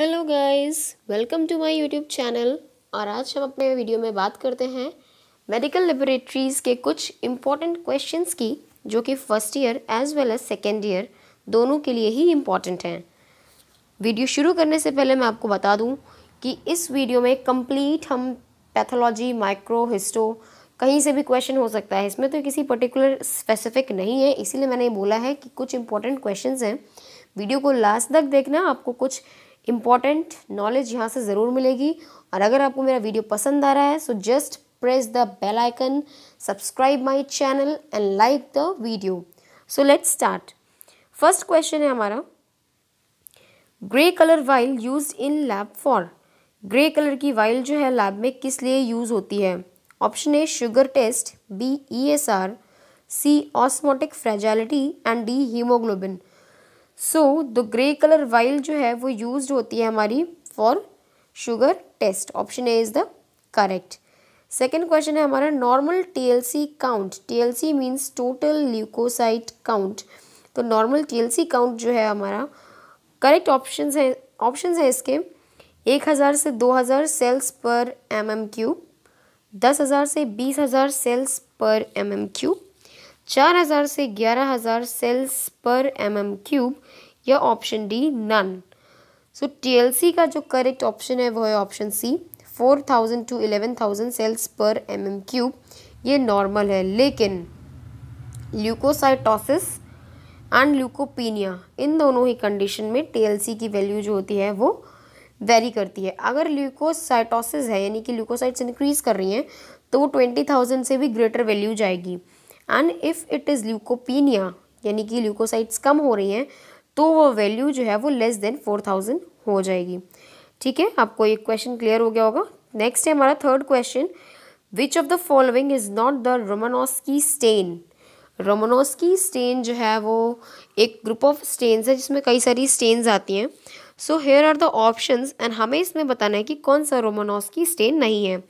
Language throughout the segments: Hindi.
Hello guys welcome to my YouTube channel और आज हम अपने वीडियो में बात करते हैं मेडिकल लेबोरेटरीज़ के कुछ इम्पॉर्टेंट क्वेश्चंस की जो कि first year as well as second year दोनों के लिए ही इम्पॉर्टेंट हैं वीडियो शुरू करने से पहले मैं आपको बता दूं कि इस वीडियो में कंप्लीट हम पैथोलॉजी माइक्रो हिस्टो कहीं से भी क्वेश्चन हो सकता है इसमें तो किसी पर्टिकुलर स्पेसिफिक नहीं है इसीलिए मैंने बोला है कि कुछ इंपॉर्टेंट क्वेश्चन हैं वीडियो को लास्ट तक देखना आपको कुछ इम्पॉर्टेंट नॉलेज यहाँ से ज़रूर मिलेगी और अगर आपको मेरा वीडियो पसंद आ रहा है so just press the bell icon subscribe my channel and like the video so let's start first question है हमारा grey colour vial use in lab for grey colour की वाइल जो है लैब में किस लिए यूज़ होती है option A sugar test B E S R C osmotic fragility and D haemoglobin so the grey colour vial जो है वो यूज होती है हमारी for sugar test option A is the correct second question है हमारा normal T L C count T L C means total leucocyte count तो normal T L C count जो है हमारा करेक्ट ऑप्शन है ऑप्शन है इसके एक हज़ार से दो हज़ार cells per M M Q दस हज़ार से बीस हज़ार cells per M M Q चार हज़ार से ग्यारह हज़ार cells per M M cube या option D none so T का जो करेक्ट ऑप्शन है वो है option C four thousand to eleven thousand cells per M M cube ये नॉर्मल है लेकिन ल्यूकोसाइटोसिस एंड ल्यूकोपीनिया इन दोनों ही कंडीशन में टी की वैल्यू जो होती है वो वेरी करती है अगर ल्यूकोसाइटोसिस है यानी कि ल्यूकोसाइट्स इंक्रीज कर रही हैं तो वो ट्वेंटी थाउजेंड से भी ग्रेटर वैल्यू जाएगी and if it is leucopenia यानी कि ल्यूकोसाइट्स कम हो रही हैं तो वो वैल्यू जो है वो लेस देन फोर थाउजेंड हो जाएगी ठीक है आपको एक क्वेश्चन क्लियर हो गया होगा नेक्स्ट है हमारा third question which of the following is not the Romanowsky stain Romanowsky stain जो है वो एक ग्रुप ऑफ स्टेन्स है जिसमें कई सारी स्टेन्स आती हैं so here are the option and हमें इसमें बताना है कि कौन सा रोमनोस्की स्टेन नहीं है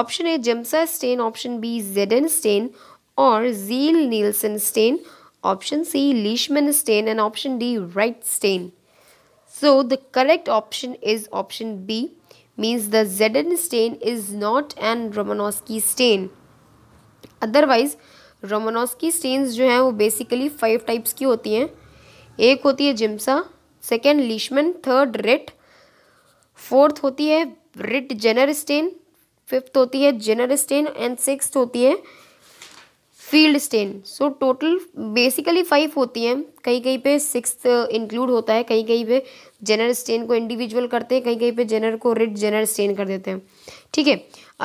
option A Giemsa stain option B जेडन स्टेन और Ziehl Neelsen stain option c leishman stain and option d wright stain so the correct option is option b means the zn stain is not an romanowski stain otherwise Romanowsky stains जो हैं वो बेसिकली फाइव टाइप्स की होती हैं एक होती है Giemsa second Leishman third Wright fourth होती है रिट जेनर स्टेन फिफ्थ होती है जेनर स्टेन एंड सिक्स्थ होती है Field stain so total basically five होती हैं कहीं कहीं पे सिक्स इंक्लूड होता है कहीं कहीं पे जेनर स्टेन को इंडिविजुअल करते हैं कहीं कहीं पे जेनर को रिड जेनर स्टेन कर देते हैं ठीक है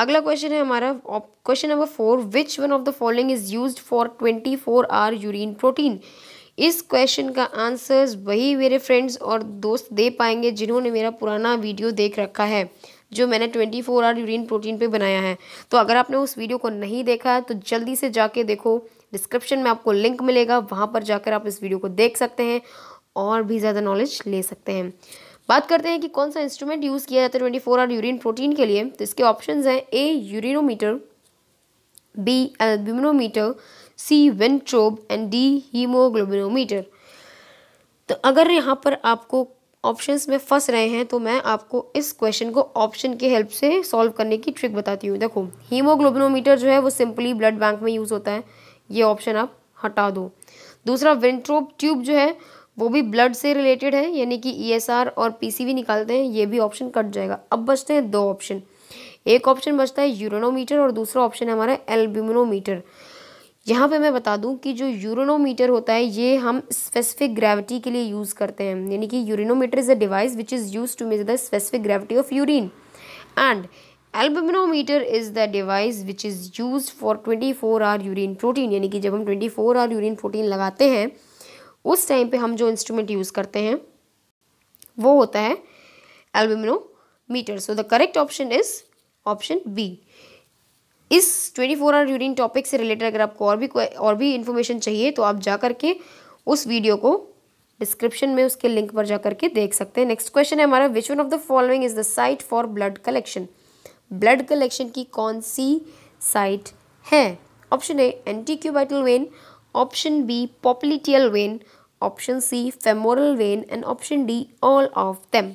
अगला क्वेश्चन है हमारा question number four which one of the following is use for twenty four hour urine protein इस क्वेश्चन का आंसर्स वही मेरे फ्रेंड्स और दोस्त दे पाएंगे जिन्होंने मेरा पुराना वीडियो देख रखा है जो मैंने 24 फोर आवर यूरिन प्रोटीन पे बनाया है तो अगर आपने उस वीडियो को नहीं देखा है तो जल्दी से जाके देखो डिस्क्रिप्शन में आपको लिंक मिलेगा वहाँ पर जाकर आप इस वीडियो को देख सकते हैं और भी ज़्यादा नॉलेज ले सकते हैं बात करते हैं कि कौन सा इंस्ट्रूमेंट यूज़ किया जाता है twenty four hour urine protein के लिए तो इसके ऑप्शन हैं A urinometer B albuminometer C Wintrobe and D haemoglobinometer तो अगर यहाँ पर आपको ऑप्शंस में फंस रहे हैं तो मैं आपको इस क्वेश्चन को ऑप्शन की हेल्प से सॉल्व करने की ट्रिक बताती हूँ देखो हीमोग्लोबिनोमीटर जो है वो सिंपली ब्लड बैंक में यूज़ होता है ये ऑप्शन आप हटा दो दूसरा वेंट्रोप ट्यूब जो है वो भी ब्लड से रिलेटेड है यानी कि आर e और पीसीवी निकालते हैं ये भी ऑप्शन कट जाएगा अब बचते हैं दो ऑप्शन एक ऑप्शन बचता है यूरोनोमीटर और दूसरा ऑप्शन है हमारा एल्ब्यूमिनोमीटर यहाँ पे मैं बता दूँ कि जो यूरोनोमीटर होता है ये हम स्पेसिफिक ग्रेविटी के लिए यूज़ करते हैं यानी कि urinometer is a device which is use to measure the specific gravity of urine and albuminometer is the device which is use for twenty four hour urine protein यानी कि जब हम twenty four hour urine protein लगाते हैं उस टाइम पे हम जो इंस्ट्रूमेंट यूज़ करते हैं वो होता है albuminometer so the correct option is option B इस 24 फोर आवर यूरिन टॉपिक से रिलेटेड अगर आपको और भी और भी इन्फॉर्मेशन चाहिए तो आप जा करके उस वीडियो को डिस्क्रिप्शन में उसके लिंक पर जा करके देख सकते हैं नेक्स्ट क्वेश्चन है हमारा which one of the following is the site for blood collection blood collection की कौन सी साइट है option A antecubital vein option B popliteal vein option C femoral vein and option D all of them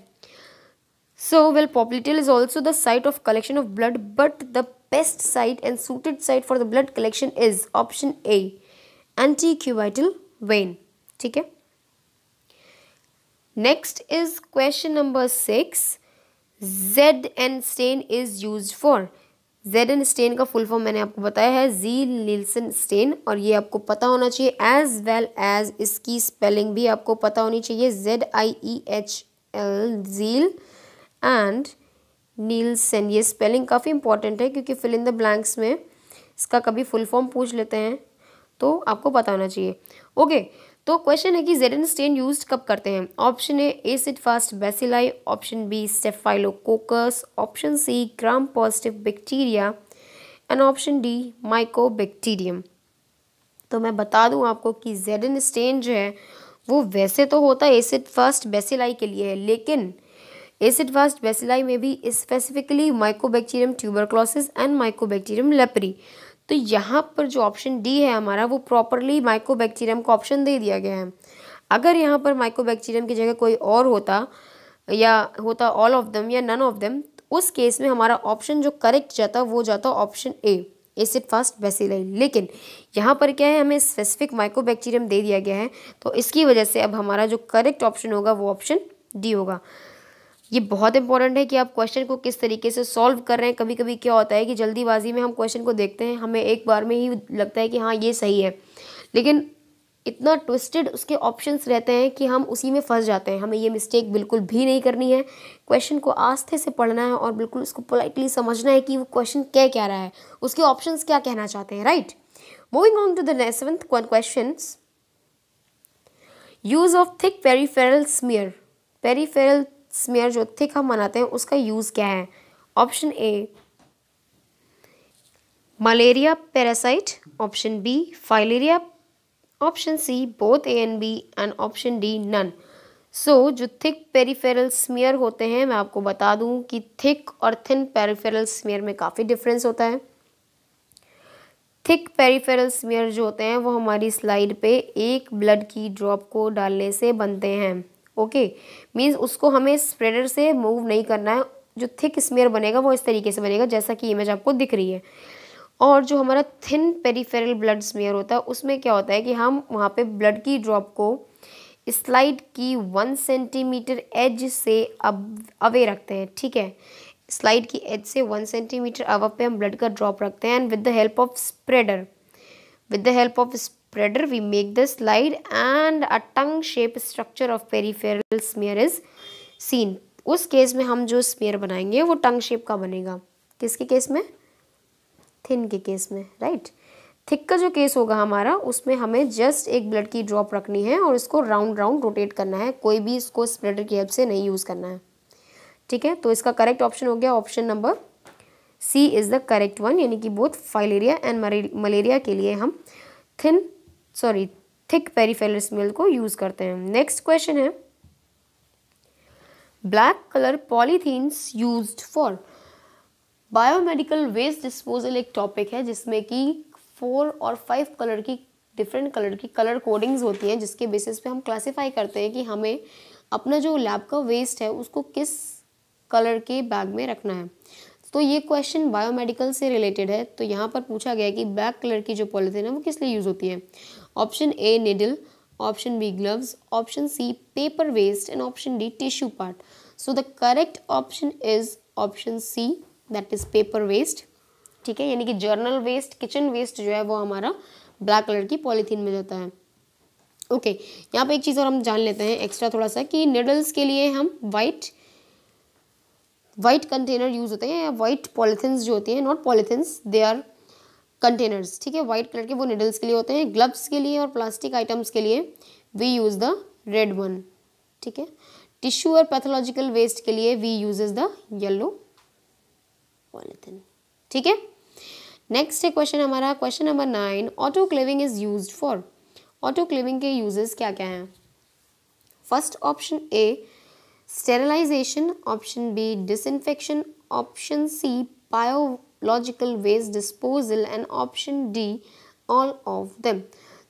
so well popliteal is also the site of collection of blood but the best site and suited site for the blood collection is option A anticubital vein ठीक है Next is question number six Z N stain is use for Z N stain का फुल फॉर्म मैंने आपको बताया है जी नीलसन स्टेन और ये आपको पता होना चाहिए एज वेल एज इसकी स्पेलिंग भी आपको पता होनी चाहिए Z I E H L Ziehl and Neelsen ये स्पेलिंग काफ़ी इंपॉर्टेंट है क्योंकि फिल इन द ब्लैंक्स में इसका कभी फुल फॉर्म पूछ लेते हैं तो आपको बताना चाहिए ओके तो क्वेश्चन है कि जेड एन स्टेन यूज कब करते हैं option A acid fast bacilli option B staphylococcus option C gram positive bacteria and option D bacterium तो मैं बता दूं आपको कि जेड एन स्टेन जो है वो वैसे तो होता है एसिड फर्स्ट बेसिलाई के लिए लेकिन एसिड वास्ट बेसिलाई में भी specifically mycobacterium tuberculosis and mycobacterium leprae तो यहाँ पर जो ऑप्शन डी है हमारा वो प्रॉपरली माइकोबैक्टीरियम का ऑप्शन दे दिया गया है अगर यहाँ पर माइकोबैक्टीरियम की जगह कोई और होता या होता ऑल ऑफ देम या नन ऑफ देम उस केस में हमारा ऑप्शन जो करेक्ट जाता वो जाता option A acid fast bacilli लेकिन यहाँ पर क्या है हमें स्पेसिफिक माइकोबैक्टीरियम दे दिया गया है तो इसकी वजह से अब हमारा जो करेक्ट ऑप्शन होगा वो ऑप्शन डी होगा ये बहुत इंपॉर्टेंट है कि आप क्वेश्चन को किस तरीके से सॉल्व कर रहे हैं कभी कभी क्या होता है कि जल्दीबाजी में हम क्वेश्चन को देखते हैं हमें एक बार में ही लगता है कि हाँ ये सही है लेकिन इतना ट्विस्टेड उसके ऑप्शंस रहते हैं कि हम उसी में फंस जाते हैं हमें ये मिस्टेक बिल्कुल भी नहीं करनी है क्वेश्चन को आस्थे से पढ़ना है और बिल्कुल उसको पोलाइटली समझना है कि वो क्वेश्चन क्या कह रहा है उसके ऑप्शंस क्या कहना चाहते हैं right moving on to the question use of thick peripheral smear peripheral smear जो थिक हम बनाते हैं उसका यूज़ क्या है option A malaria parasite option B filaria option C both A and B and option D none so जो थिक पेरीफेरल स्मेयर होते हैं मैं आपको बता दूं कि थिक और थिन पेरिफेरल स्मेयर में काफ़ी डिफरेंस होता है थिक पेरीफेरल स्मेयर जो होते हैं वो हमारी स्लाइड पे एक ब्लड की ड्रॉप को डालने से बनते हैं ओके मीन्स उसको हमें स्प्रेडर से मूव नहीं करना है जो थिक स्मेयर बनेगा वो इस तरीके से बनेगा जैसा कि इमेज आपको दिख रही है और जो हमारा थिन पेरीफेरल ब्लड स्मेयर होता है उसमें क्या होता है कि हम वहाँ पे ब्लड की ड्रॉप को स्लाइड की वन सेंटीमीटर एज से अब अवे रखते हैं ठीक है स्लाइड की एज से वन सेंटीमीटर अवे पे हम ब्लड का ड्रॉप रखते हैं and with the help of spreader with the help of spreader we make the slide and a tongue shape structure of peripheral smear is seen उस केस में हम जो स्मेयर बनाएंगे वो टंग शेप का बनेगा किसके केस में थिन के केस में राइट थिक का जो केस होगा हमारा उसमें हमें जस्ट एक ब्लड की ड्रॉप रखनी है और इसको राउंड राउंड रोटेट करना है कोई भी इसको स्प्रेडर की हेल्प से नहीं यूज़ करना है ठीक है तो इसका करेक्ट ऑप्शन हो गया option number C is the correct one यानी कि बोथ फाइलेरिया एंड मलेरिया के लिए हम thin sorry thick peripheral smear को यूज़ करते हैं नेक्स्ट क्वेश्चन है black colour polythenes use for biomedical waste disposal एक टॉपिक है जिसमें कि फोर और फाइव कलर की डिफरेंट कलर की कलर कोडिंग्स होती हैं जिसके बेसिस पे हम क्लासिफाई करते हैं कि हमें अपना जो लैब का वेस्ट है उसको किस कलर के बैग में रखना है तो ये क्वेश्चन बायोमेडिकल से रिलेटेड है तो यहाँ पर पूछा गया कि ब्लैक कलर की जो पॉलीथीन है वो किस लिए यूज़ होती है option A needle option B gloves option C paper waste and option D tissue part so the correct option is option C that is paper waste ठीक है यानी कि जर्नल वेस्ट किचन वेस्ट जो है वो हमारा ब्लैक कलर की पॉलीथीन में जाता है ओके okay, यहाँ पे एक चीज़ और हम जान लेते हैं एक्स्ट्रा थोड़ा सा कि निडल्स के लिए हम वाइट वाइट कंटेनर यूज़ होते हैं या वाइट पॉलीथिन जो होती हैं not polythene they are containers ठीक है वाइट कलर के वो निडल्स के लिए होते हैं ग्लव्स के लिए और प्लास्टिक आइटम्स के लिए we use the red one ठीक है टिश्यू और पैथोलॉजिकल वेस्ट के लिए we use the yellow polythene ठीक है नेक्स्ट है क्वेश्चन हमारा question number nine autoclaving is use for autoclaving के यूजेस क्या क्या हैं first option A sterilisation option B disinfection option C biological waste disposal and option D all of them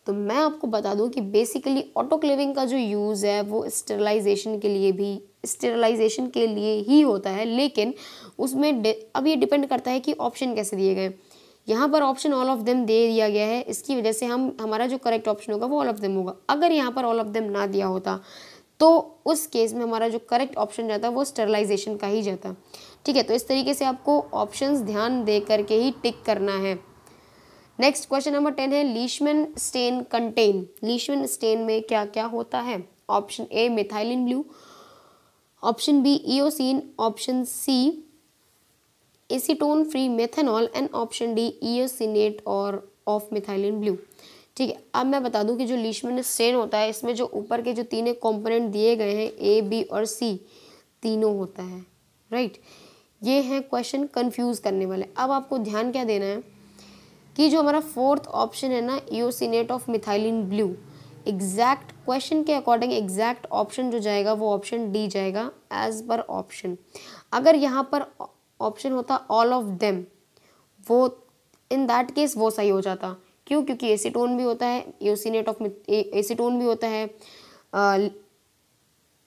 तो मैं आपको बता दूं कि बेसिकली ऑटोक्लेविंग का जो यूज़ है वो स्टेरलाइजेशन के लिए भी स्टेरलाइजेशन के लिए ही होता है लेकिन उसमें अब ये डिपेंड करता है कि ऑप्शन कैसे दिए गए यहाँ पर ऑप्शन ऑल ऑफ देम दे दिया गया है इसकी वजह से हम हमारा जो करेक्ट ऑप्शन होगा वो ऑल ऑफ देम होगा अगर यहाँ पर ऑल ऑफ देम ना दिया होता तो उस केस में हमारा जो करेक्ट ऑप्शन जाता है वो स्टरलाइजेशन का ही जाता ठीक है तो इस तरीके से आपको ऑप्शंस ध्यान दे करके ही टिक करना है नेक्स्ट क्वेश्चन नंबर टेन है Leishman stain contain Leishman stain में क्या क्या होता है option A methylene blue option B eosin option C acetone free methanol and option D eosinate और ऑफ मिथाइलिन ब्लू ठीक है अब मैं बता दूं कि जो लीशमन स्टेन होता है इसमें जो ऊपर के जो तीनों कंपोनेंट दिए गए हैं ए बी और सी तीनों होता है राइट ये है क्वेश्चन कंफ्यूज करने वाले अब आपको ध्यान क्या देना है कि जो हमारा फोर्थ ऑप्शन है ना eosinate of methylene blue exact question के अकॉर्डिंग एग्जैक्ट ऑप्शन जो जाएगा वो ऑप्शन डी जाएगा एज पर ऑप्शन अगर यहाँ पर ऑप्शन होता ऑल ऑफ देम वो इन दैट केस वो सही हो जाता क्यों क्योंकि एसीटोन भी होता है यूसिनेट ऑफ एसीटोन भी होता है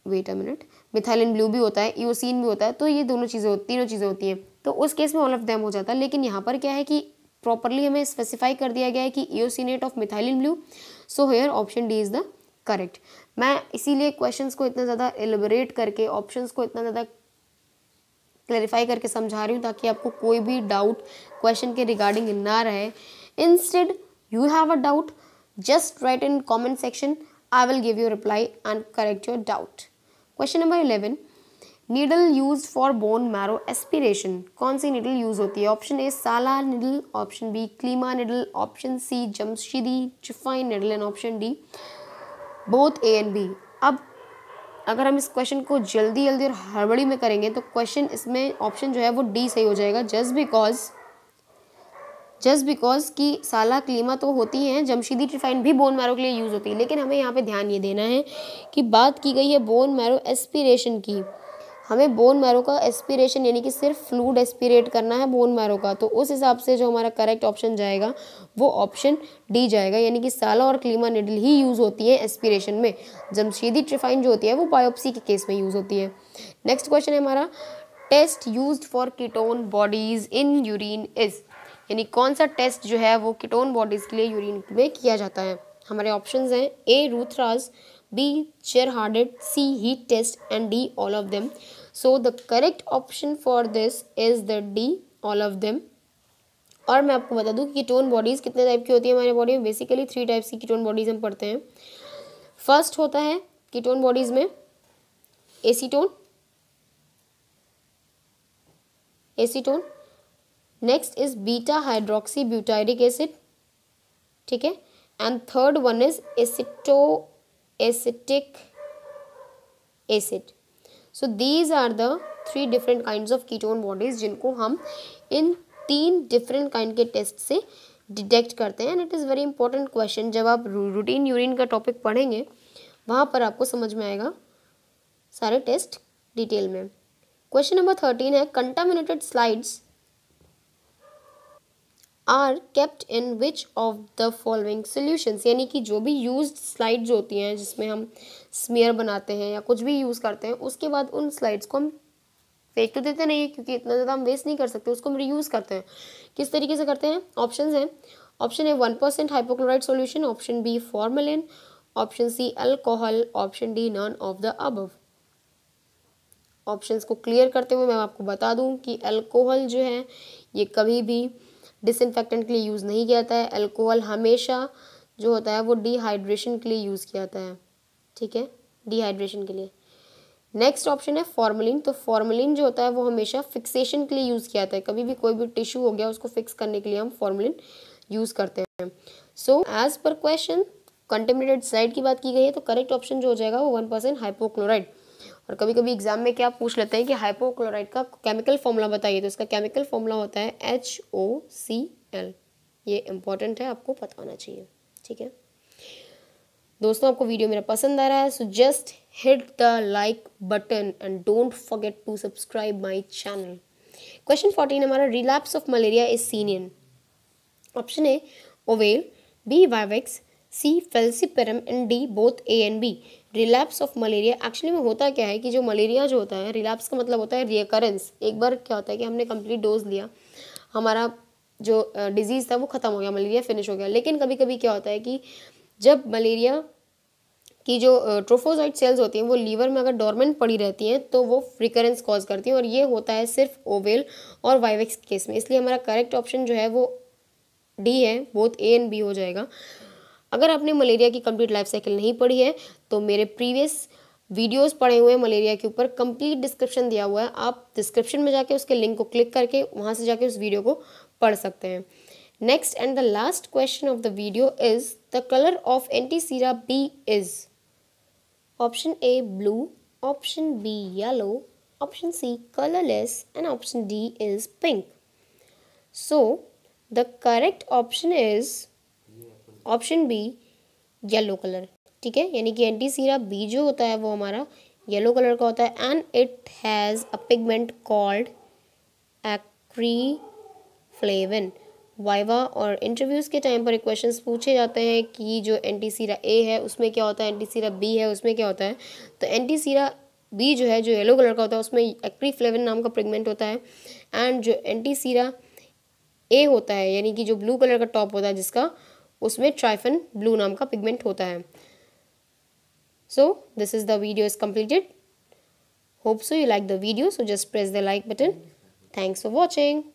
wait a minute methylene blue भी होता है ईओसिन भी होता है तो ये दोनों चीज़ें होती तीनों चीज़ें होती हैं तो उस केस में ऑल ऑफ देम हो जाता है लेकिन यहाँ पर क्या है कि प्रॉपरली हमें स्पेसिफाई कर दिया गया है कि eosinate of methylene blue so here option D is the correct मैं इसीलिए क्वेश्चंस को इतना ज़्यादा एलिबरेट करके ऑप्शंस को इतना ज़्यादा क्लैरिफाई करके समझा रही हूँ ताकि आपको कोई भी डाउट क्वेश्चन के रिगार्डिंग ना रहे instead you have a doubt just write in comment section i will give you reply and correct your doubt question number 11 needle used for bone marrow aspiration kaun si needle use hoti hai option a sala needle option b klima needle option c jamshidi चिफाइन needle and option d both a and b ab अगर हम इस क्वेश्चन को जल्दी जल्दी और हड़बड़ी में करेंगे तो क्वेश्चन इसमें ऑप्शन जो है वो डी सही हो जाएगा जस्ट बिकॉज जस्ट बिकॉज कि साला क्लीमा तो होती हैं जमशीदी ट्रिफाइन भी बोन मैरो के लिए यूज़ होती है लेकिन हमें यहाँ पे ध्यान ये देना है कि बात की गई है बोन मैरो एस्पिरेशन की हमें बोन मैरो का एस्पिरेशन यानी कि सिर्फ फ्लूड एस्पिरेट करना है बोन मैरो का तो उस हिसाब से जो हमारा करेक्ट ऑप्शन जाएगा वो ऑप्शन डी जाएगा यानी कि साला और क्लीमा निडल ही यूज़ होती है एस्पिरेशन में जमशीदी ट्रिफाइन जो होती है वो बायोप्सी के केस में यूज़ होती है नेक्स्ट क्वेश्चन है हमारा test use for ketone bodies in urine is यानी कौन सा टेस्ट जो है वो किटोन बॉडीज़ के लिए यूरिन में किया जाता है हमारे ऑप्शन हैं A Rothera's B Gerhardt's C heat test and D all of them so the correct option for this is the D all of them और मैं आपको बता दूं कि कीटोन बॉडीज़ कितने टाइप की होती है हमारे बॉडी में बेसिकली थ्री टाइप्स की कीटोन बॉडीज़ हम पढ़ते हैं फर्स्ट होता है कीटोन बॉडीज़ में acetone acetone next is beta hydroxy butyric acid ठीक है and third one is aceto acetic acid so these are the three different kind of ketone bodies जिनको हम इन तीन डिफरेंट काइंड के टेस्ट से डिटेक्ट करते हैं and it is very important question जब आप रूटीन यूरिन का टॉपिक पढ़ेंगे वहाँ पर आपको समझ में आएगा सारे टेस्ट डिटेल में क्वेश्चन नंबर थर्टीन है contaminated slides are kept in which of the following solutions यानी कि जो भी यूज स्लाइड जो होती हैं जिसमें हम स्मेयर बनाते हैं या कुछ भी यूज़ करते हैं उसके बाद उन स्लाइड्स को हम फेंक तो देते नहीं क्योंकि इतना ज़्यादा हम वेस्ट नहीं कर सकते उसको हम रीयूज़ करते हैं किस तरीके से करते हैं ऑप्शन हैं option A one percent hypochlorite solution option B formalin option C alcohol option D none of the अब ऑप्शन को क्लियर करते हुए मैं आपको बता दूँ कि अल्कोहल जो है ये कभी भी डिसइनफेक्टेंट के लिए यूज़ नहीं किया जाता है अल्कोहल हमेशा जो होता है वो डिहाइड्रेशन के लिए यूज़ किया जाता है ठीक है डिहाइड्रेशन के लिए नेक्स्ट ऑप्शन है फॉर्मलिन तो फॉर्मलिन जो होता है वो हमेशा फिक्सेशन के लिए यूज़ किया जाता है कभी भी कोई भी टिश्यू हो गया उसको फिक्स करने के लिए हम फॉर्मलिन यूज़ करते हैं सो एज पर क्वेश्चन कंटेमिनेटेड साइड की बात की गई है तो करेक्ट ऑप्शन जो हो जाएगा वो वन परसेंट हाइपोक्लोराइड और कभी कभी एग्जाम में क्या पूछ लेते हैं कि हाइपोक्लोराइड का केमिकल फॉर्मूला बताइए तो इसका केमिकल फॉर्मूला होता है एच ओ सी एल ये इंपॉर्टेंट है आपको पता होना चाहिए ठीक है दोस्तों आपको वीडियो मेरा पसंद आ रहा है so just hit the like button and don't forget to subscribe my channel question fourteen हमारा relapse of malaria is seen in option A ovale B vivax C falciparum and D both A and B relapse of malaria actually में होता क्या है कि जो मलेरिया जो होता है रिलैप्स का मतलब होता है रिकरेंस एक बार क्या होता है कि हमने कंप्लीट डोज लिया हमारा जो डिजीज़ था वो ख़त्म हो गया मलेरिया फिनिश हो गया लेकिन कभी कभी क्या होता है कि जब मलेरिया कि जो ट्रोफोजाइट सेल्स होती हैं वो लीवर में अगर डोरमेंट पड़ी रहती हैं तो वो फ्रिकरेंस कॉज करती हैं और ये होता है सिर्फ ओवेल और वाइवेक्स केस में इसलिए हमारा करेक्ट ऑप्शन जो है वो डी है बोथ ए एंड बी हो जाएगा अगर आपने मलेरिया की कंप्लीट लाइफ साइकिल नहीं पढ़ी है तो मेरे प्रीवियस वीडियोस पड़े हुए हैं मलेरिया के ऊपर कंप्लीट डिस्क्रिप्शन दिया हुआ है आप डिस्क्रिप्शन में जाके उसके लिंक को क्लिक करके वहाँ से जाके उस वीडियो को पढ़ सकते हैं next and the last question of the video is the colour of antisera B is option A blue option B yellow option C colourless and option D is pink so the correct option is option B yellow colour ठीक है यानी कि एंटी सीरा बी जो होता है वो हमारा येलो कलर का होता है and it has a pigment called acriflavine viva और इंटरव्यूज़ के टाइम पर क्वेश्चन पूछे जाते हैं कि जो एंटी सीरा ए है उसमें क्या होता है एंटी सीरा बी है उसमें क्या होता है तो एंटी सीरा बी जो है जो येलो कलर का होता है उसमें एक्री फ्लेवन नाम का पिगमेंट होता है एंड जो एंटी सीरा ए होता है यानी कि जो ब्लू कलर का टॉप होता है जिसका उसमें ट्राइफन ब्लू नाम का पिगमेंट होता है So this is the video is completed. Hope so you like the video. So just press the like button. Thanks for watching.